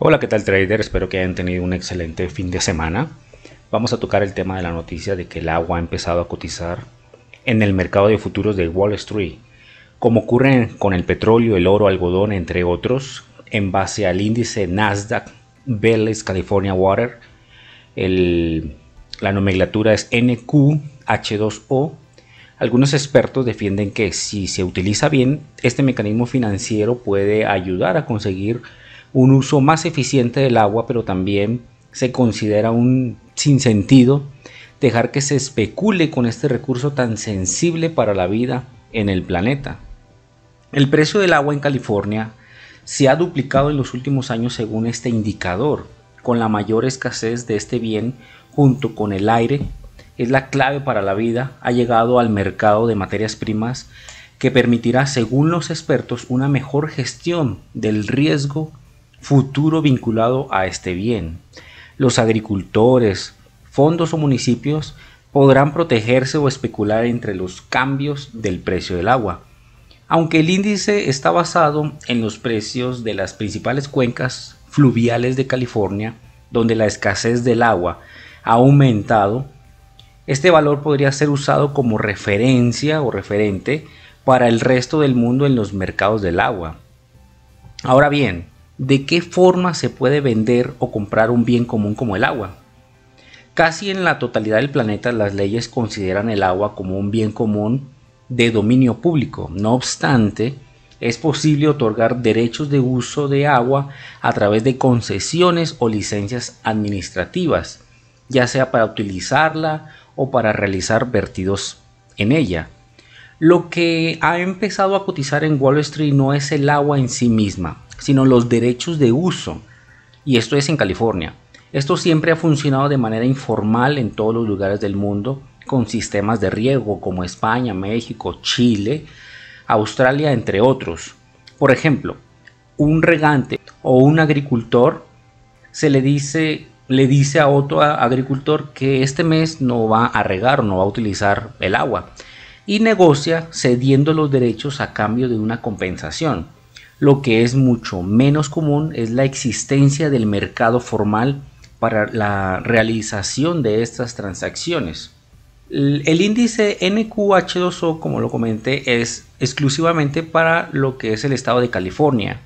Hola, ¿qué tal trader? Espero que hayan tenido un excelente fin de semana. Vamos a tocar el tema de la noticia de que el agua ha empezado a cotizar en el mercado de futuros de Wall Street, como ocurre con el petróleo, el oro, algodón, entre otros, en base al índice Nasdaq Vélez California Water. la nomenclatura es NQH2O. Algunos expertos defienden que si se utiliza bien, este mecanismo financiero puede ayudar a conseguir un uso más eficiente del agua, pero también se considera un sinsentido dejar que se especule con este recurso tan sensible para la vida en el planeta. El precio del agua en California se ha duplicado en los últimos años según este indicador, con la mayor escasez de este bien junto con el aire es la clave para la vida, ha llegado al mercado de materias primas que permitirá, según los expertos, una mejor gestión del riesgo futuro vinculado a este bien. Los agricultores, fondos o municipios podrán protegerse o especular entre los cambios del precio del agua. Aunque el índice está basado en los precios de las principales cuencas fluviales de California, donde la escasez del agua ha aumentado, este valor podría ser usado como referencia o referente para el resto del mundo en los mercados del agua. Ahora bien, de qué forma se puede vender o comprar un bien común como el agua. Casi en la totalidad del planeta las leyes consideran el agua como un bien común de dominio público. No obstante, es posible otorgar derechos de uso de agua a través de concesiones o licencias administrativas, ya sea para utilizarla o para realizar vertidos en ella. Lo que ha empezado a cotizar en Wall Street no es el agua en sí misma, sino los derechos de uso. Y esto es en California. Esto siempre ha funcionado de manera informal en todos los lugares del mundo, con sistemas de riego como España, México, Chile, Australia, entre otros. Por ejemplo, un regante o un agricultor se le dice le dice a otro agricultor que este mes no va a regar, no va a utilizar el agua y negocia cediendo los derechos a cambio de una compensación. Lo que es mucho menos común es la existencia del mercado formal para la realización de estas transacciones. El índice NQH2O, como lo comenté, es exclusivamente para lo que es el estado de California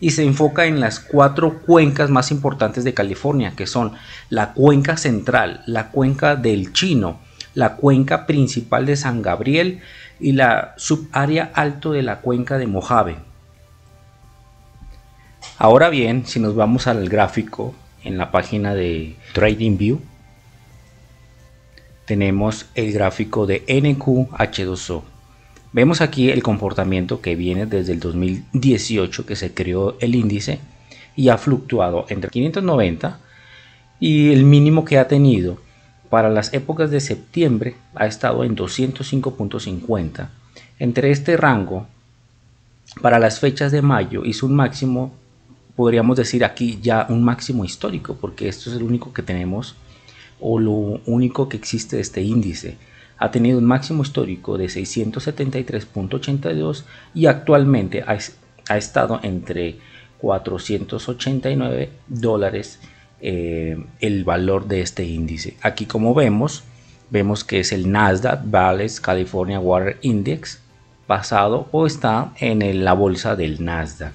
y se enfoca en las cuatro cuencas más importantes de California, que son la cuenca central, la cuenca del Chino, la cuenca principal de San Gabriel y la subárea alto de la cuenca de Mojave. Ahora bien, si nos vamos al gráfico en la página de TradingView, tenemos el gráfico de NQH2O. Vemos aquí el comportamiento que viene desde el 2018 que se creó el índice y ha fluctuado entre 590 y el mínimo que ha tenido para las épocas de septiembre ha estado en 205.50. Entre este rango, para las fechas de mayo hizo un máximo podríamos decir aquí ya un máximo histórico, porque esto es el único que tenemos o lo único que existe de este índice. Ha tenido un máximo histórico de 673.82 y actualmente ha, estado entre 489 dólares eh, el valor de este índice. Aquí como vemos, vemos que es el Nasdaq Values California Water Index pasado o está en la bolsa del Nasdaq.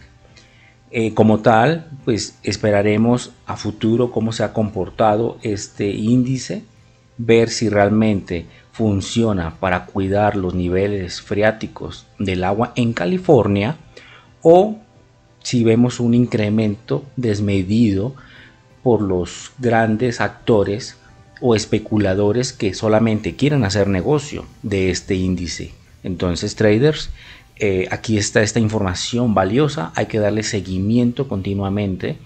Eh, como tal, pues esperaremos a futuro cómo se ha comportado este índice, ver si realmente funciona para cuidar los niveles freáticos del agua en California o si vemos un incremento desmedido por los grandes actores o especuladores que solamente quieren hacer negocio de este índice. Entonces, traders, eh, aquí está esta información valiosa, hay que darle seguimiento continuamente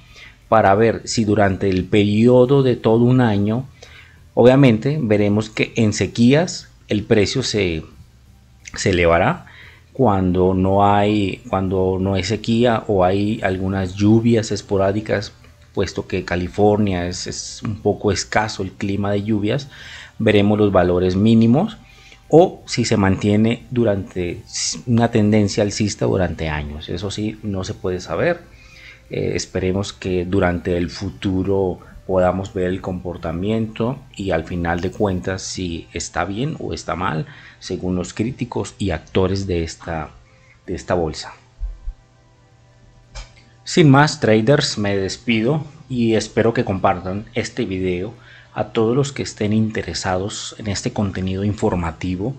para ver si durante el periodo de todo un año, obviamente veremos que en sequías el precio se, elevará cuando no hay cuando no hay sequía o hay algunas lluvias esporádicas puesto que California es, es un poco escaso el clima de lluvias veremos los valores mínimos o si se mantiene durante una tendencia alcista durante años. Eso sí, no se puede saber. Eh, esperemos que durante el futuro podamos ver el comportamiento y al final de cuentas si está bien o está mal según los críticos y actores de esta, de esta bolsa. Sin más traders me despido y espero que compartan este video a todos los que estén interesados en este contenido informativo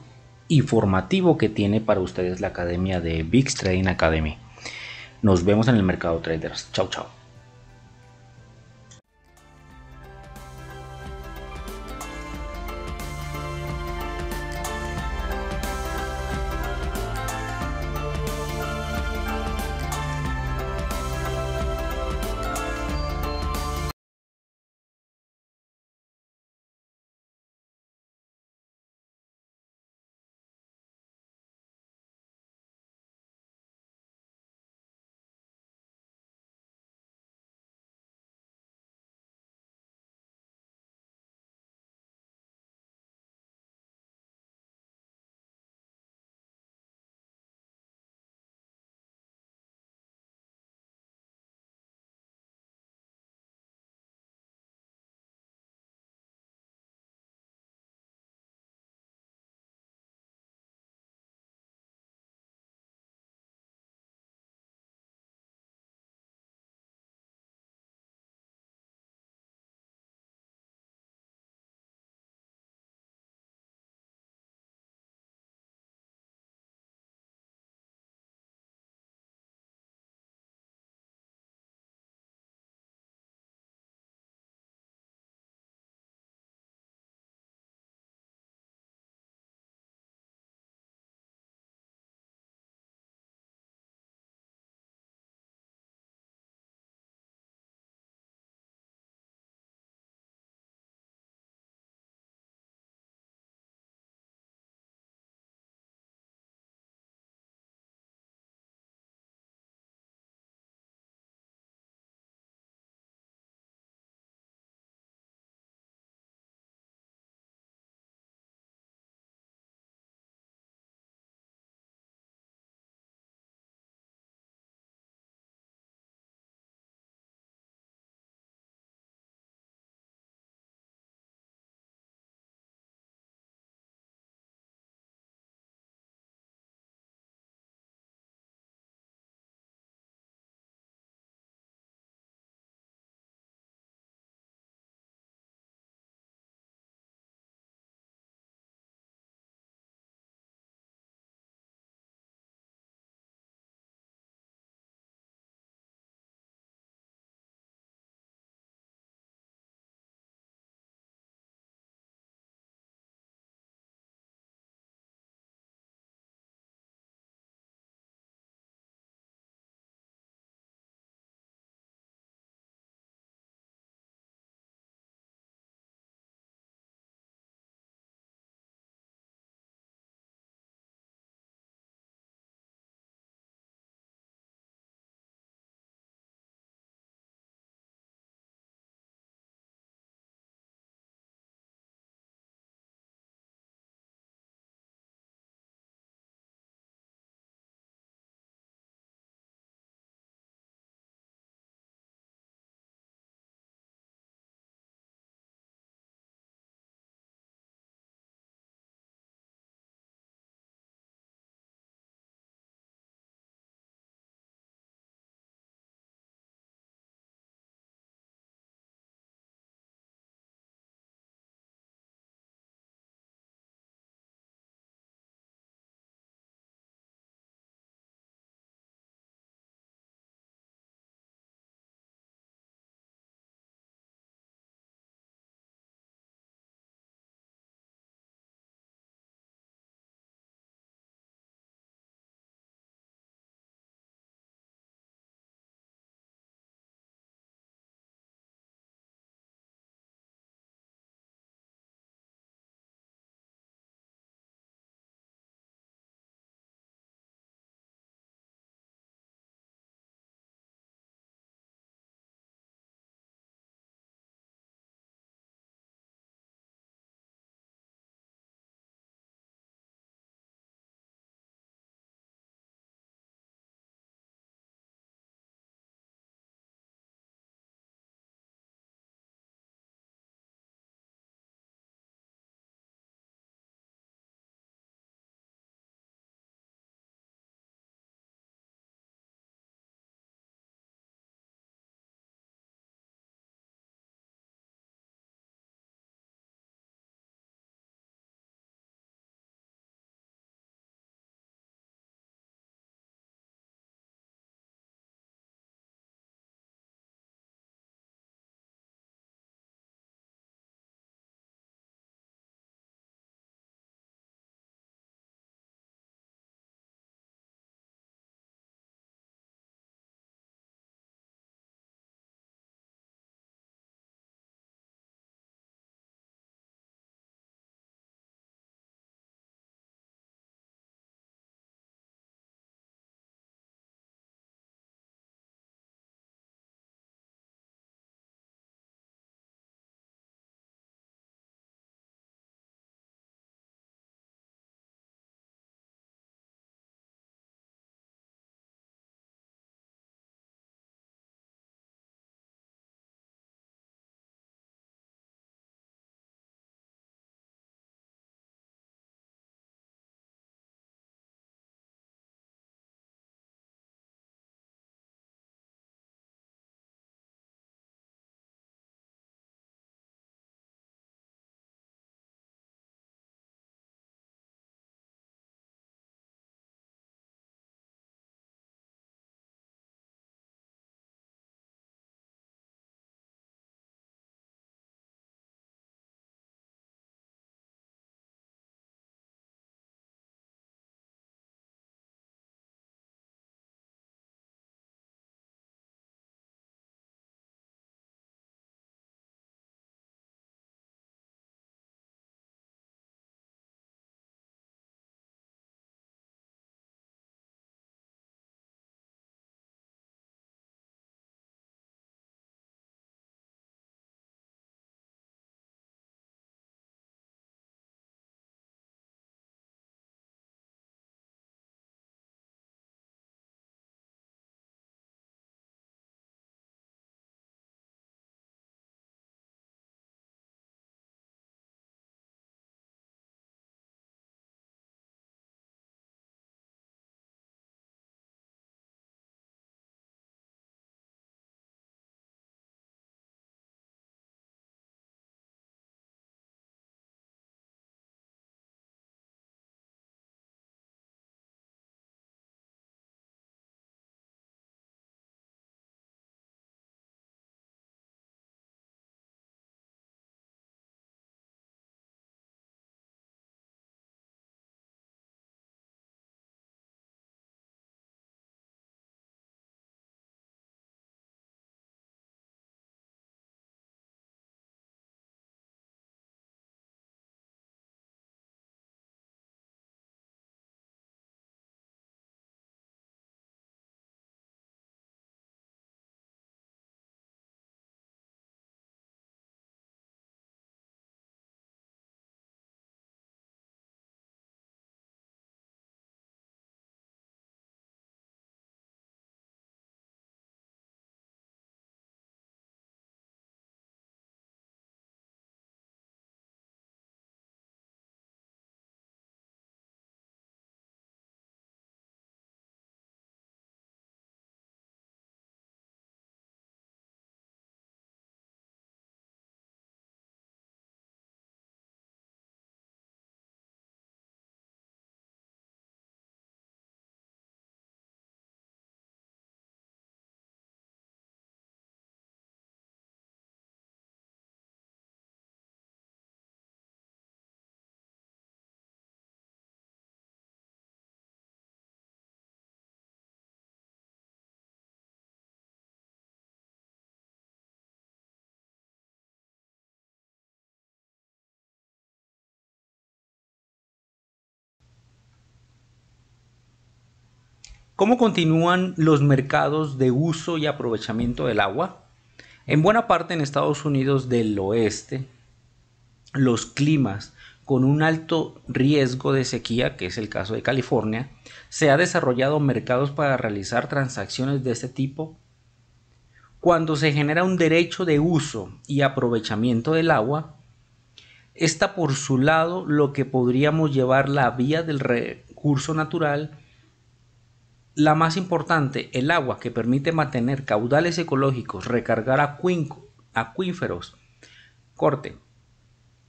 y formativo que tiene para ustedes la academia de Big Trading Academy. Nos vemos en el mercado traders. Chao, chao. ¿Cómo continúan los mercados de uso y aprovechamiento del agua? En buena parte en Estados Unidos del oeste, los climas con un alto riesgo de sequía, que es el caso de California, se ha desarrollado mercados para realizar transacciones de este tipo. Cuando se genera un derecho de uso y aprovechamiento del agua, está por su lado lo que podríamos llevar la vía del recurso natural la más importante, el agua, que permite mantener caudales ecológicos, recargar acuíferos. Corte.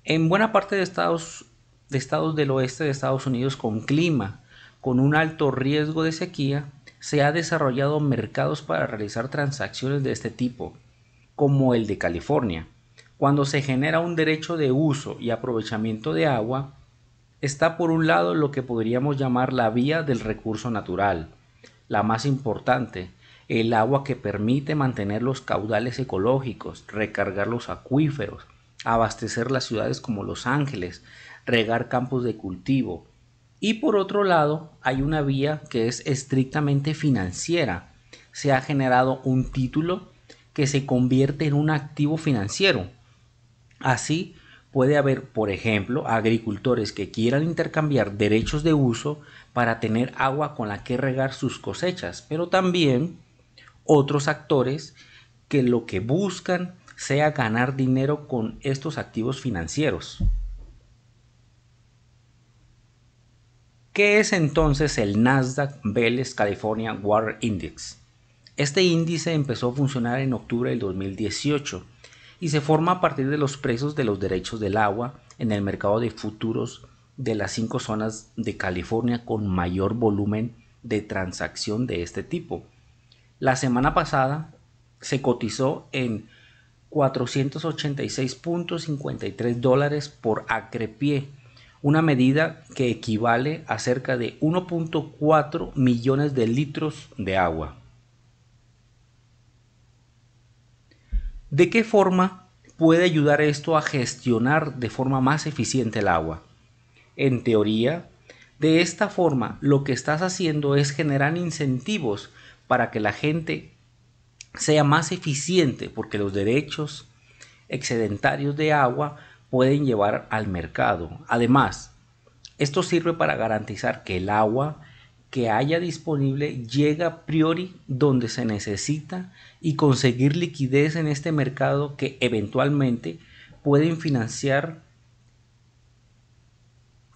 En buena parte de estados, de estados del oeste de Estados Unidos con clima con un alto riesgo de sequía, se ha desarrollado mercados para realizar transacciones de este tipo, como el de California. Cuando se genera un derecho de uso y aprovechamiento de agua, está por un lado lo que podríamos llamar la vía del recurso natural, la más importante, el agua que permite mantener los caudales ecológicos, recargar los acuíferos, abastecer las ciudades como Los Ángeles, regar campos de cultivo. Y por otro lado, hay una vía que es estrictamente financiera. Se ha generado un título que se convierte en un activo financiero. Así, puede haber, por ejemplo, agricultores que quieran intercambiar derechos de uso para tener agua con la que regar sus cosechas, pero también otros actores que lo que buscan sea ganar dinero con estos activos financieros. ¿Qué es entonces el Nasdaq Vélez California Water Index? Este índice empezó a funcionar en octubre del 2018 y se forma a partir de los precios de los derechos del agua en el mercado de futuros de las cinco zonas de California con mayor volumen de transacción de este tipo. La semana pasada se cotizó en 486.53 dólares por acrepié, una medida que equivale a cerca de 1.4 millones de litros de agua. ¿De qué forma puede ayudar esto a gestionar de forma más eficiente el agua. En teoría, de esta forma lo que estás haciendo es generar incentivos para que la gente sea más eficiente porque los derechos excedentarios de agua pueden llevar al mercado. Además, esto sirve para garantizar que el agua que haya disponible llega a priori donde se necesita y conseguir liquidez en este mercado que eventualmente pueden financiar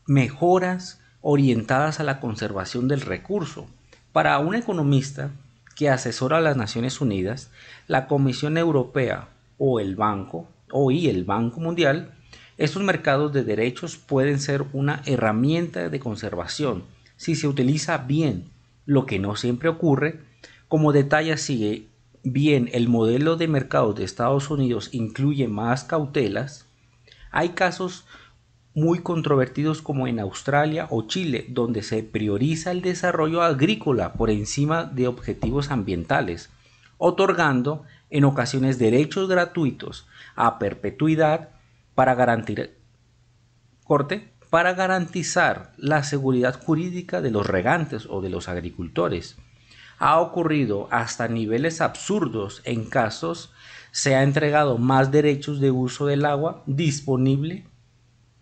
mejoras orientadas a la conservación del recurso. Para un economista que asesora a las Naciones Unidas, la Comisión Europea o el Banco o el Banco Mundial, estos mercados de derechos pueden ser una herramienta de conservación si se utiliza bien, lo que no siempre ocurre. Como detalle sigue, bien el modelo de mercado de Estados Unidos incluye más cautelas, hay casos muy controvertidos como en Australia o Chile, donde se prioriza el desarrollo agrícola por encima de objetivos ambientales, otorgando en ocasiones derechos gratuitos a perpetuidad para garantizar corte para garantizar la seguridad jurídica de los regantes o de los agricultores. Ha ocurrido hasta niveles absurdos en casos se ha entregado más derechos de uso del agua disponible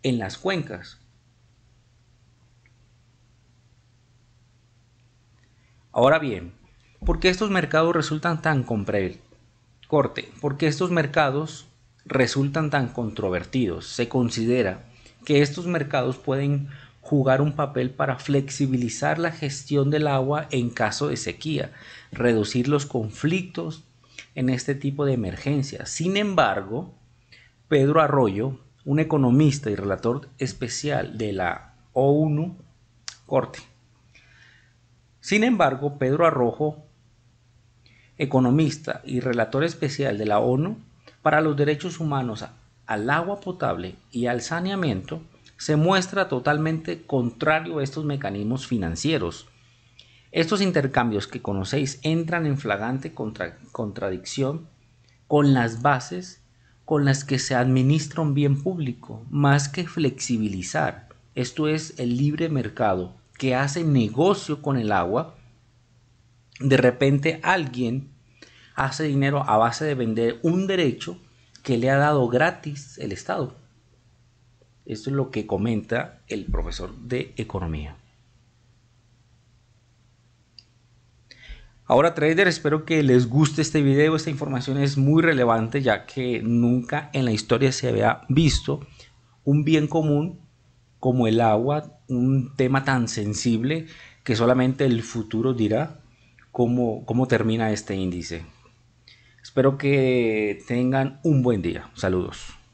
en las cuencas. Ahora bien, ¿por qué estos mercados resultan tan comprensibles? corte? ¿Por qué estos mercados resultan tan controvertidos? Se considera que estos mercados pueden jugar un papel para flexibilizar la gestión del agua en caso de sequía, reducir los conflictos en este tipo de emergencias. Sin embargo, Pedro Arroyo, un economista y relator especial de la ONU, corte. Sin embargo, Pedro Arroyo, economista y relator especial de la ONU para los derechos humanos, al agua potable y al saneamiento se muestra totalmente contrario a estos mecanismos financieros. Estos intercambios que conocéis entran en flagrante contradicción con las bases con las que se administra un bien público, más que flexibilizar. Esto es el libre mercado que hace negocio con el agua. De repente alguien hace dinero a base de vender un derecho que le ha dado gratis el Estado. Esto es lo que comenta el profesor de economía. Ahora trader, espero que les guste este video, esta información es muy relevante ya que nunca en la historia se había visto un bien común como el agua, un tema tan sensible que solamente el futuro dirá cómo, cómo termina este índice. Espero que tengan un buen día. Saludos.